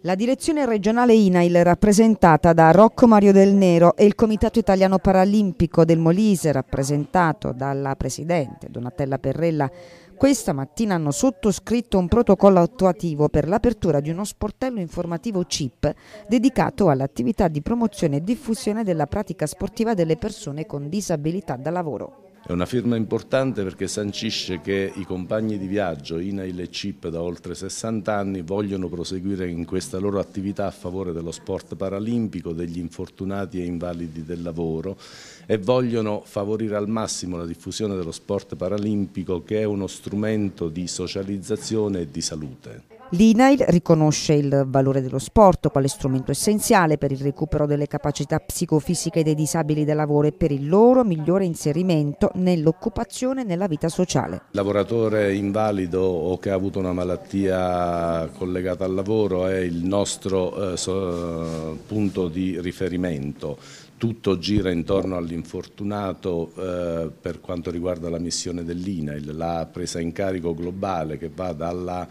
La direzione regionale INAIL, rappresentata da Rocco Mario Del Nero, e il Comitato Italiano Paralimpico del Molise, rappresentato dalla Presidente Donatella Perrella, questa mattina hanno sottoscritto un protocollo attuativo per l'apertura di uno sportello informativo CIP dedicato all'attività di promozione e diffusione della pratica sportiva delle persone con disabilità da lavoro. È una firma importante perché sancisce che i compagni di viaggio INAIL e CIP da oltre 60 anni vogliono proseguire in questa loro attività a favore dello sport paralimpico, degli infortunati e invalidi del lavoro e vogliono favorire al massimo la diffusione dello sport paralimpico che è uno strumento di socializzazione e di salute. L'INAIL riconosce il valore dello sport quale strumento essenziale per il recupero delle capacità psicofisiche dei disabili del lavoro e per il loro migliore inserimento nell'occupazione e nella vita sociale. Il lavoratore invalido o che ha avuto una malattia collegata al lavoro è il nostro eh, punto di riferimento tutto gira intorno all'infortunato eh, per quanto riguarda la missione dell'INAIL, la presa in carico globale che va dalla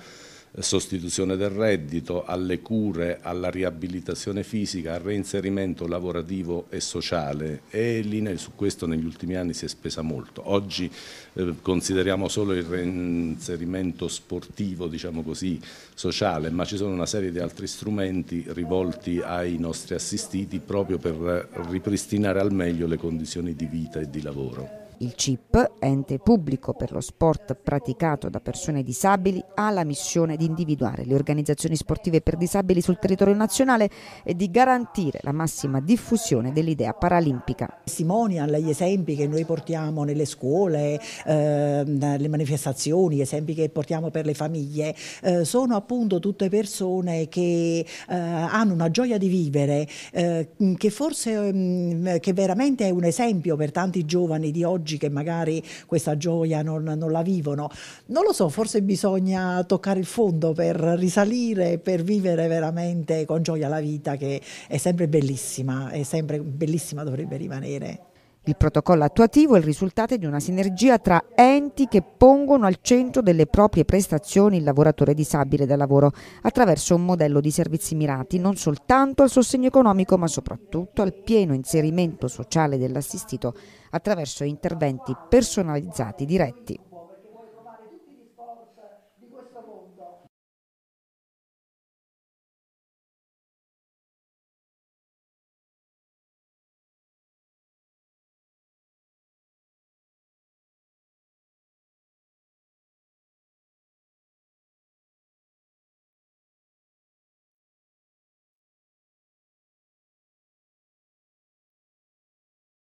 sostituzione del reddito, alle cure, alla riabilitazione fisica, al reinserimento lavorativo e sociale e lì su questo negli ultimi anni si è spesa molto. Oggi eh, consideriamo solo il reinserimento sportivo, diciamo così, sociale, ma ci sono una serie di altri strumenti rivolti ai nostri assistiti proprio per ripristinare al meglio le condizioni di vita e di lavoro. Il CIP, ente pubblico per lo sport praticato da persone disabili, ha la missione di individuare le organizzazioni sportive per disabili sul territorio nazionale e di garantire la massima diffusione dell'idea paralimpica. Testimonial gli esempi che noi portiamo nelle scuole, eh, le manifestazioni, gli esempi che portiamo per le famiglie, eh, sono appunto tutte persone che eh, hanno una gioia di vivere, eh, che forse mh, mm, che veramente è un esempio per tanti giovani di oggi oggi che magari questa gioia non, non la vivono. Non lo so, forse bisogna toccare il fondo per risalire, per vivere veramente con gioia la vita che è sempre bellissima, è sempre bellissima dovrebbe rimanere. Il protocollo attuativo è il risultato di una sinergia tra enti che pongono al centro delle proprie prestazioni il lavoratore disabile da lavoro attraverso un modello di servizi mirati non soltanto al sostegno economico ma soprattutto al pieno inserimento sociale dell'assistito attraverso interventi personalizzati diretti.